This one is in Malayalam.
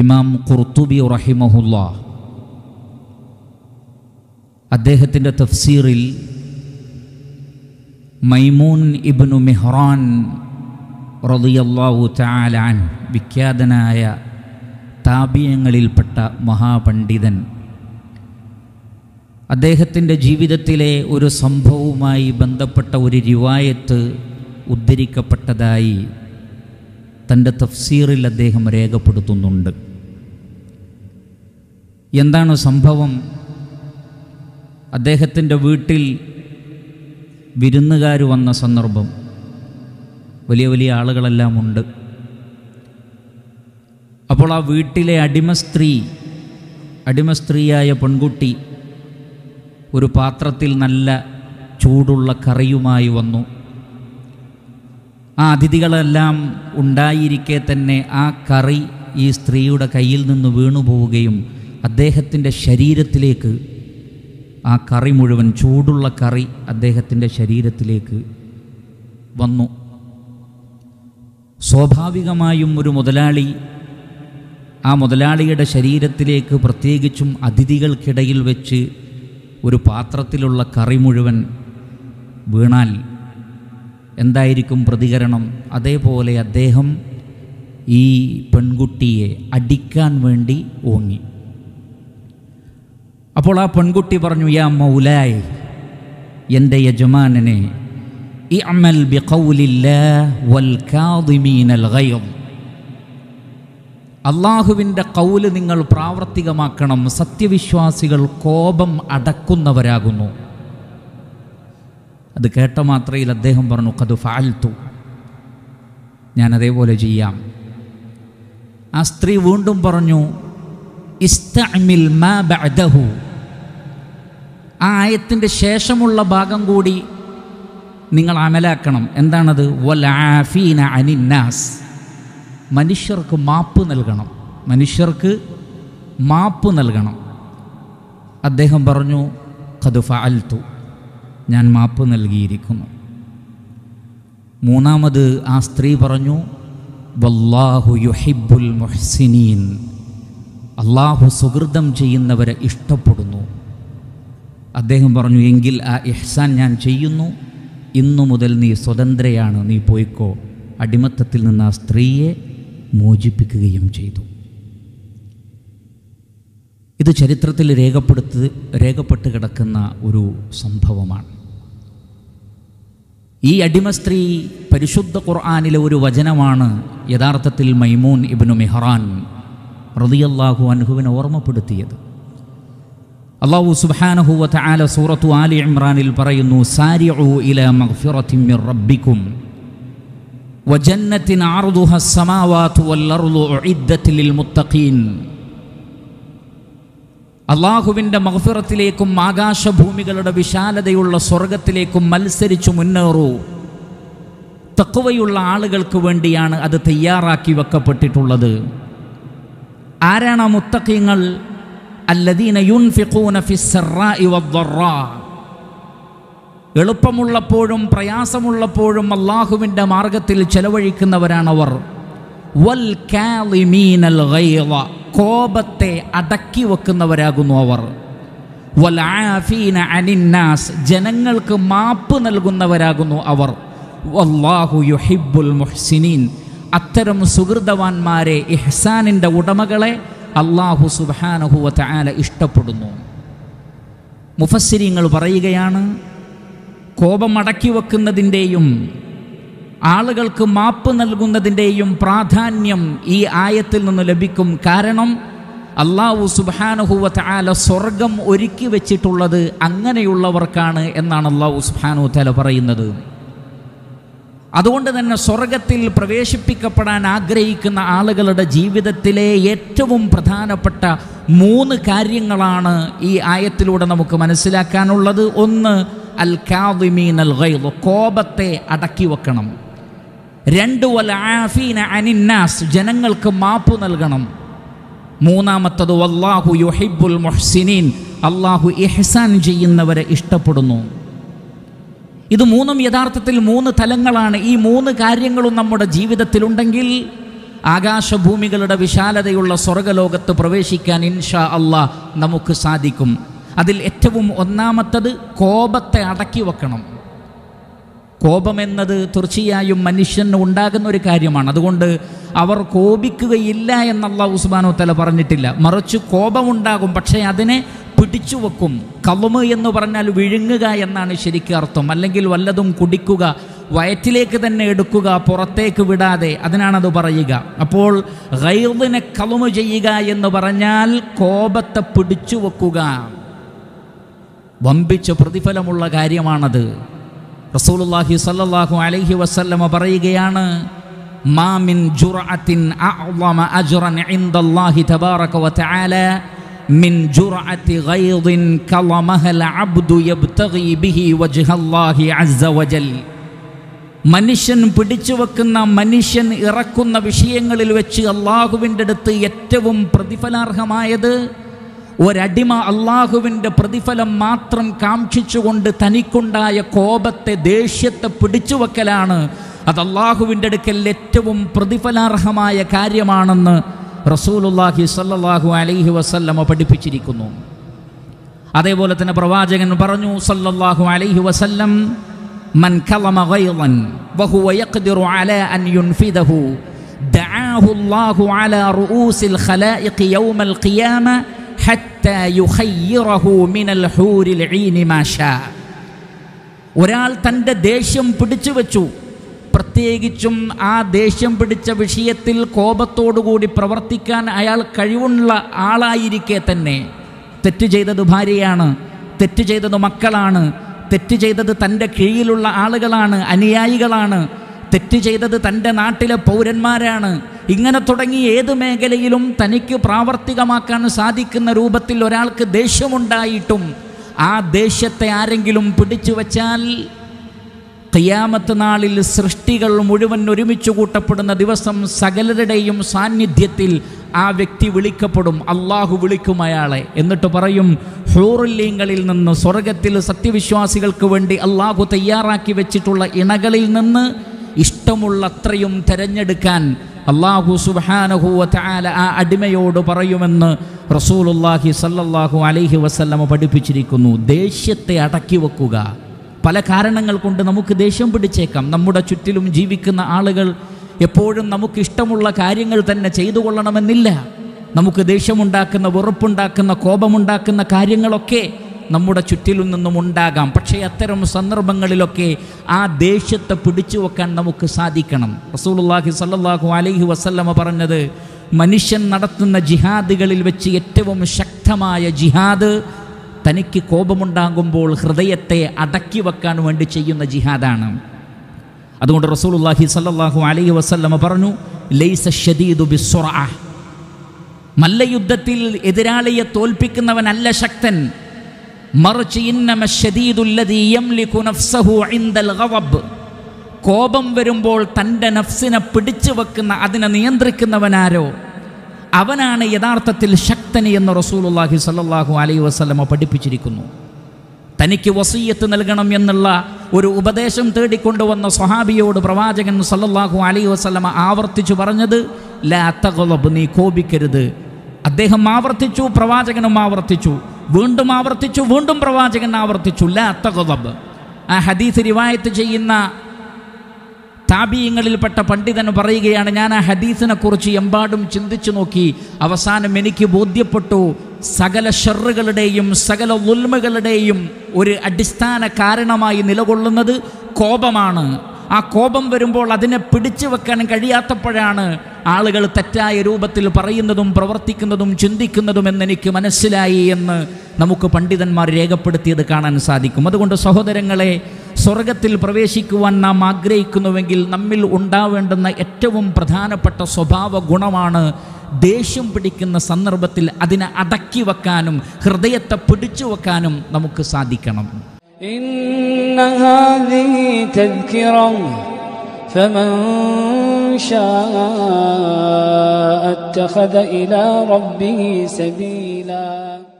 ഇമാം കുർത്തുബി റഹിമഹുല്ല അദ്ദേഹത്തിൻ്റെ തഫ്സീറിൽ മൈമൂൻ ഇബ്നു മെഹ്റാൻ റളിയല്ലാഹു ചാലാൻ വിഖ്യാതനായ താപീയങ്ങളിൽപ്പെട്ട മഹാപണ്ഡിതൻ അദ്ദേഹത്തിൻ്റെ ജീവിതത്തിലെ ഒരു സംഭവവുമായി ബന്ധപ്പെട്ട ഒരു രിവായത്ത് ഉദ്ധരിക്കപ്പെട്ടതായി തൻ്റെ തഫ്സീറിൽ അദ്ദേഹം രേഖപ്പെടുത്തുന്നുണ്ട് എന്താണ് സംഭവം അദ്ദേഹത്തിൻ്റെ വീട്ടിൽ വിരുന്നുകാർ വന്ന സന്ദർഭം വലിയ വലിയ ആളുകളെല്ലാം ഉണ്ട് അപ്പോൾ ആ വീട്ടിലെ അടിമ സ്ത്രീ അടിമ സ്ത്രീയായ പെൺകുട്ടി ഒരു പാത്രത്തിൽ നല്ല ചൂടുള്ള കറിയുമായി വന്നു ആ അതിഥികളെല്ലാം ഉണ്ടായിരിക്കെ തന്നെ ആ കറി ഈ സ്ത്രീയുടെ കയ്യിൽ നിന്ന് വീണുപോവുകയും അദ്ദേഹത്തിൻ്റെ ശരീരത്തിലേക്ക് ആ കറി മുഴുവൻ ചൂടുള്ള കറി അദ്ദേഹത്തിൻ്റെ ശരീരത്തിലേക്ക് വന്നു സ്വാഭാവികമായും ഒരു മുതലാളി ആ മുതലാളിയുടെ ശരീരത്തിലേക്ക് പ്രത്യേകിച്ചും അതിഥികൾക്കിടയിൽ വെച്ച് ഒരു പാത്രത്തിലുള്ള കറി മുഴുവൻ വീണാൽ എന്തായിരിക്കും പ്രതികരണം അതേപോലെ അദ്ദേഹം ഈ പെൺകുട്ടിയെ അടിക്കാൻ വേണ്ടി ഓങ്ങി അപ്പോൾ ആ പെൺകുട്ടി പറഞ്ഞു യാ മൗലായ് എൻ്റെ യജമാനനെ ഈ അമൽ അള്ളാഹുവിൻ്റെ കൗല് നിങ്ങൾ പ്രാവർത്തികമാക്കണം സത്യവിശ്വാസികൾ കോപം അടക്കുന്നവരാകുന്നു അത് കേട്ട മാത്രയിൽ അദ്ദേഹം പറഞ്ഞു കതു ഫാൽത്തു ഞാൻ അതേപോലെ ചെയ്യാം ആ സ്ത്രീ വീണ്ടും പറഞ്ഞു ഇസ്തഅമിൽ മാ ബഅദഹു ആ ആയത്തിൻ്റെ ശേഷമുള്ള ഭാഗം കൂടി നിങ്ങൾ അമലാക്കണം എന്താണത് വൽ ആഫീന അനിന്നാസ് മനുഷ്യർക്ക് മാപ്പ് നൽകണം മനുഷ്യർക്ക് മാപ്പ് നൽകണം അദ്ദേഹം പറഞ്ഞു കതു ഫാൽത്തു ഞാൻ മാപ്പ് നൽകിയിരിക്കുന്നു മൂന്നാമത് ആ സ്ത്രീ പറഞ്ഞു വല്ലാഹു യുഹിബുൽ മുഹ്സിനീൻ അള്ളാഹു സുഹൃതം ചെയ്യുന്നവരെ ഇഷ്ടപ്പെടുന്നു അദ്ദേഹം പറഞ്ഞു എങ്കിൽ ആ ഇഹ്സാൻ ഞാൻ ചെയ്യുന്നു ഇന്നു മുതൽ നീ സ്വതന്ത്രയാണ് നീ പോയിക്കോ അടിമത്തത്തിൽ നിന്ന് ആ സ്ത്രീയെ മോചിപ്പിക്കുകയും ചെയ്തു ഇത് ചരിത്രത്തിൽ രേഖപ്പെടുത്ത് രേഖപ്പെട്ട് കിടക്കുന്ന ഒരു സംഭവമാണ് ഈ അടിമ സ്ത്രീ പരിശുദ്ധ ഖുർആാനിലെ ഒരു വചനമാണ് യഥാർത്ഥത്തിൽ മൈമൂൻ ഇബ്നു മെഹ്റാൻ റതിയല്ലാഹു അൻഹുവിനെ ഓർമ്മപ്പെടുത്തിയത് അള്ളാഹു സുബാനഹുവത്ത് ആല സൂറത്തു ആലി ഇമ്രാനിൽ പറയുന്നു സാരിഉ ഇല മിർ റബ്ബിക്കും ആർദുഹ സമാവാത്തു വൽ അർളു മുത്തഖീൻ അള്ളാഹുവിൻ്റെ മഹഫിറത്തിലേക്കും ആകാശഭൂമികളുടെ വിശാലതയുള്ള സ്വർഗത്തിലേക്കും മത്സരിച്ചു മുന്നേറൂ തക്കവയുള്ള ആളുകൾക്ക് വേണ്ടിയാണ് അത് തയ്യാറാക്കി വെക്കപ്പെട്ടിട്ടുള്ളത് ആരാണ് മുത്തക്കിങ്ങൾ അല്ലദീന യുൻഫിഖൂന എളുപ്പമുള്ളപ്പോഴും പ്രയാസമുള്ളപ്പോഴും അള്ളാഹുവിൻ്റെ മാർഗത്തിൽ ചെലവഴിക്കുന്നവരാണവർ വൽ കാലിമീനൽ കോപത്തെ അടക്കി വെക്കുന്നവരാകുന്നു അവർ അനിന്നാസ് ജനങ്ങൾക്ക് മാപ്പ് നൽകുന്നവരാകുന്നു അവർ വല്ലാഹു മുഹ്സിനീൻ അത്തരം സുഹൃതവാന്മാരെ ഇഹ്സാനിൻ്റെ ഉടമകളെ അള്ളാഹു സുബാനഹുവ ആല ഇഷ്ടപ്പെടുന്നു മുഫസ്സിരിങ്ങൾ പറയുകയാണ് കോപമടക്കി വെക്കുന്നതിൻ്റെയും ആളുകൾക്ക് മാപ്പ് നൽകുന്നതിൻ്റെയും പ്രാധാന്യം ഈ ആയത്തിൽ നിന്ന് ലഭിക്കും കാരണം അള്ളാഹു സുബാനുഹുവത്ത് ആല സ്വർഗം ഒരുക്കി വെച്ചിട്ടുള്ളത് അങ്ങനെയുള്ളവർക്കാണ് എന്നാണ് അള്ളാഹു സുബാനു തല പറയുന്നത് അതുകൊണ്ട് തന്നെ സ്വർഗത്തിൽ പ്രവേശിപ്പിക്കപ്പെടാൻ ആഗ്രഹിക്കുന്ന ആളുകളുടെ ജീവിതത്തിലെ ഏറ്റവും പ്രധാനപ്പെട്ട മൂന്ന് കാര്യങ്ങളാണ് ഈ ആയത്തിലൂടെ നമുക്ക് മനസ്സിലാക്കാനുള്ളത് ഒന്ന് അൽ കാവിമീൻ അൽ ഗൈദ് കോപത്തെ അടക്കി വെക്കണം രണ്ട് വൽ ആഫീന അനിന്നാസ് ജനങ്ങൾക്ക് മാപ്പ് നൽകണം മൂന്നാമത്തത് വല്ലാഹു യുഹിബുൽ മുഹ്സിനീൻ അള്ളാഹു ഇഹ്സാൻ ചെയ്യുന്നവരെ ഇഷ്ടപ്പെടുന്നു ഇത് മൂന്നും യഥാർത്ഥത്തിൽ മൂന്ന് തലങ്ങളാണ് ഈ മൂന്ന് കാര്യങ്ങളും നമ്മുടെ ജീവിതത്തിലുണ്ടെങ്കിൽ ആകാശഭൂമികളുടെ വിശാലതയുള്ള സ്വർഗലോകത്ത് പ്രവേശിക്കാൻ ഇൻഷാ അള്ളാഹ് നമുക്ക് സാധിക്കും അതിൽ ഏറ്റവും ഒന്നാമത്തത് കോപത്തെ അടക്കി വെക്കണം കോപമെന്നത് തീർച്ചയായും മനുഷ്യന് ഉണ്ടാകുന്ന ഒരു കാര്യമാണ് അതുകൊണ്ട് അവർ കോപിക്കുകയില്ല എന്നുള്ള ഉസ്മാനോ തല പറഞ്ഞിട്ടില്ല മറിച്ച് കോപമുണ്ടാകും പക്ഷേ അതിനെ പിടിച്ചു വെക്കും കവുമ് എന്ന് പറഞ്ഞാൽ വിഴുങ്ങുക എന്നാണ് ശരിക്കും അർത്ഥം അല്ലെങ്കിൽ വല്ലതും കുടിക്കുക വയറ്റിലേക്ക് തന്നെ എടുക്കുക പുറത്തേക്ക് വിടാതെ അതിനാണത് പറയുക അപ്പോൾ ഗൈറിനെ കവുമ് ചെയ്യുക എന്ന് പറഞ്ഞാൽ കോപത്തെ പിടിച്ചു വെക്കുക വമ്പിച്ച പ്രതിഫലമുള്ള കാര്യമാണത് റസൂലുള്ളാഹി സ്വല്ലല്ലാഹു അലൈഹി വസല്ലമ പറയുകയാണ് മാമിൻ ജുറഅത്തിൻ അഅ്ളമ അജ്റൻ ഇൻദല്ലാഹി തബാറക വതആല മിൻ ജുറഅത്തി ഗൈദിൻ കലമഹൽ അബ്ദു യബ്തഗി ബിഹി വജ്ഹല്ലാഹി അസ്സ വജൽ മനുഷ്യൻ പിടിച്ചു വെക്കുന്ന മനുഷ്യൻ ഇറക്കുന്ന വിഷയങ്ങളിൽ വെച്ച് അള്ളാഹുവിൻ്റെ അടുത്ത് ഏറ്റവും പ്രതിഫലാർഹമായത് ഒരടിമ അള്ളാഹുവിൻ്റെ പ്രതിഫലം മാത്രം കാക്ഷിച്ചുകൊണ്ട് തനിക്കുണ്ടായ കോപത്തെ ദേഷ്യത്തെ പിടിച്ചു വെക്കലാണ് അത് അള്ളാഹുവിൻ്റെ അടുക്കൽ ഏറ്റവും പ്രതിഫലാർഹമായ കാര്യമാണെന്ന് റസൂലുല്ലാഹി സല്ലാഹു അലൈഹി വസല്ലമ പഠിപ്പിച്ചിരിക്കുന്നു അതേപോലെ തന്നെ പ്രവാചകൻ പറഞ്ഞു സല്ലാഹു അലൈഹി വസല്ലം മൻ കലമ ഗൈളൻ വഹുവ അൻ യൗമൽ ഖിയാമ ഒരാൾ തൻ്റെ ദേഷ്യം പിടിച്ചു വച്ചു പ്രത്യേകിച്ചും ആ ദേഷ്യം പിടിച്ച വിഷയത്തിൽ കോപത്തോടുകൂടി പ്രവർത്തിക്കാൻ അയാൾ കഴിവുള്ള ആളായിരിക്കെ തന്നെ തെറ്റ് ചെയ്തത് ഭാര്യയാണ് തെറ്റ് ചെയ്തത് മക്കളാണ് തെറ്റ് ചെയ്തത് തൻ്റെ കീഴിലുള്ള ആളുകളാണ് അനുയായികളാണ് തെറ്റ് ചെയ്തത് തൻ്റെ നാട്ടിലെ പൗരന്മാരാണ് ഇങ്ങനെ തുടങ്ങി ഏത് മേഖലയിലും തനിക്ക് പ്രാവർത്തികമാക്കാൻ സാധിക്കുന്ന രൂപത്തിൽ ഒരാൾക്ക് ദേഷ്യമുണ്ടായിട്ടും ആ ദേഷ്യത്തെ ആരെങ്കിലും പിടിച്ചു വച്ചാൽ കയ്യാമത്ത് നാളിൽ സൃഷ്ടികൾ മുഴുവൻ ഒരുമിച്ച് കൂട്ടപ്പെടുന്ന ദിവസം സകലരുടെയും സാന്നിധ്യത്തിൽ ആ വ്യക്തി വിളിക്കപ്പെടും അള്ളാഹു വിളിക്കും അയാളെ എന്നിട്ട് പറയും ഹൂറുല്ലീങ്ങളിൽ നിന്ന് സ്വർഗത്തിൽ സത്യവിശ്വാസികൾക്ക് വേണ്ടി അള്ളാഹു തയ്യാറാക്കി വെച്ചിട്ടുള്ള ഇണകളിൽ നിന്ന് ഇഷ്ടമുള്ളത്രയും തിരഞ്ഞെടുക്കാൻ അള്ളാഹു സുബാനഹുവല ആ അടിമയോട് പറയുമെന്ന് റസൂലുല്ലാഹി സല്ലാഹു അലൈഹി വസല്ലമ പഠിപ്പിച്ചിരിക്കുന്നു ദേഷ്യത്തെ അടക്കി വെക്കുക പല കാരണങ്ങൾ കൊണ്ട് നമുക്ക് ദേഷ്യം പിടിച്ചേക്കാം നമ്മുടെ ചുറ്റിലും ജീവിക്കുന്ന ആളുകൾ എപ്പോഴും നമുക്ക് ഇഷ്ടമുള്ള കാര്യങ്ങൾ തന്നെ ചെയ്തു കൊള്ളണമെന്നില്ല നമുക്ക് ദേഷ്യമുണ്ടാക്കുന്ന വെറുപ്പുണ്ടാക്കുന്ന കോപമുണ്ടാക്കുന്ന കാര്യങ്ങളൊക്കെ നമ്മുടെ ചുറ്റിലും നിന്നും ഉണ്ടാകാം പക്ഷേ അത്തരം സന്ദർഭങ്ങളിലൊക്കെ ആ ദേഷ്യത്തെ പിടിച്ചു വെക്കാൻ നമുക്ക് സാധിക്കണം റസൂലുല്ലാഹി സല്ലാഹു അലൈഹി വസല്ലമ പറഞ്ഞത് മനുഷ്യൻ നടത്തുന്ന ജിഹാദുകളിൽ വെച്ച് ഏറ്റവും ശക്തമായ ജിഹാദ് തനിക്ക് കോപമുണ്ടാകുമ്പോൾ ഹൃദയത്തെ അടക്കി വെക്കാൻ വേണ്ടി ചെയ്യുന്ന ജിഹാദാണ് അതുകൊണ്ട് റസൂലുല്ലാഹി സല്ലാഹു അലൈഹി വസല്ലമ പറഞ്ഞു ലൈസ ഷദീദു യുദ്ധത്തിൽ എതിരാളിയെ തോൽപ്പിക്കുന്നവനല്ല ശക്തൻ മറിച്ച് കോപം വരുമ്പോൾ തൻ്റെ നഫ്സിനെ പിടിച്ചു വെക്കുന്ന അതിനെ നിയന്ത്രിക്കുന്നവനാരോ അവനാണ് യഥാർത്ഥത്തിൽ ശക്തന് എന്ന് റസൂലുല്ലാഹി സല്ലാഹു അലൈ വസ്ലമ പഠിപ്പിച്ചിരിക്കുന്നു തനിക്ക് വസീയത്ത് നൽകണം എന്നുള്ള ഒരു ഉപദേശം തേടിക്കൊണ്ടുവന്ന സ്വഹാബിയോട് പ്രവാചകൻ സല്ലാഹു അലൈ വസ്ലമ ആവർത്തിച്ചു പറഞ്ഞത് ലാത്തകൊലബ് നീ കോപിക്കരുത് അദ്ദേഹം ആവർത്തിച്ചു പ്രവാചകനും ആവർത്തിച്ചു വീണ്ടും ആവർത്തിച്ചു വീണ്ടും പ്രവാചകൻ ആവർത്തിച്ചു കൊതബ് ആ ഹദീസ് റിവായത്ത് ചെയ്യുന്ന താബീയങ്ങളിൽപ്പെട്ട പണ്ഡിതൻ പറയുകയാണ് ഞാൻ ആ ഹദീസിനെ കുറിച്ച് എമ്പാടും ചിന്തിച്ചു നോക്കി അവസാനം എനിക്ക് ബോധ്യപ്പെട്ടു സകല ഷെറുകളുടെയും സകല ഉൽമകളുടെയും ഒരു അടിസ്ഥാന കാരണമായി നിലകൊള്ളുന്നത് കോപമാണ് ആ കോപം വരുമ്പോൾ അതിനെ പിടിച്ചു വെക്കാൻ കഴിയാത്തപ്പോഴാണ് ആളുകൾ തെറ്റായ രൂപത്തിൽ പറയുന്നതും പ്രവർത്തിക്കുന്നതും ചിന്തിക്കുന്നതും എന്നെനിക്ക് മനസ്സിലായി എന്ന് നമുക്ക് പണ്ഡിതന്മാർ രേഖപ്പെടുത്തിയത് കാണാൻ സാധിക്കും അതുകൊണ്ട് സഹോദരങ്ങളെ സ്വർഗത്തിൽ പ്രവേശിക്കുവാൻ നാം ആഗ്രഹിക്കുന്നുവെങ്കിൽ നമ്മിൽ ഉണ്ടാവേണ്ടുന്ന ഏറ്റവും പ്രധാനപ്പെട്ട സ്വഭാവ ഗുണമാണ് ദേഷ്യം പിടിക്കുന്ന സന്ദർഭത്തിൽ അതിനെ അടക്കി വെക്കാനും ഹൃദയത്തെ പിടിച്ചു വെക്കാനും നമുക്ക് സാധിക്കണം إن هذه تذكرة فمن شاء اتخذ إلى ربه سبيلاً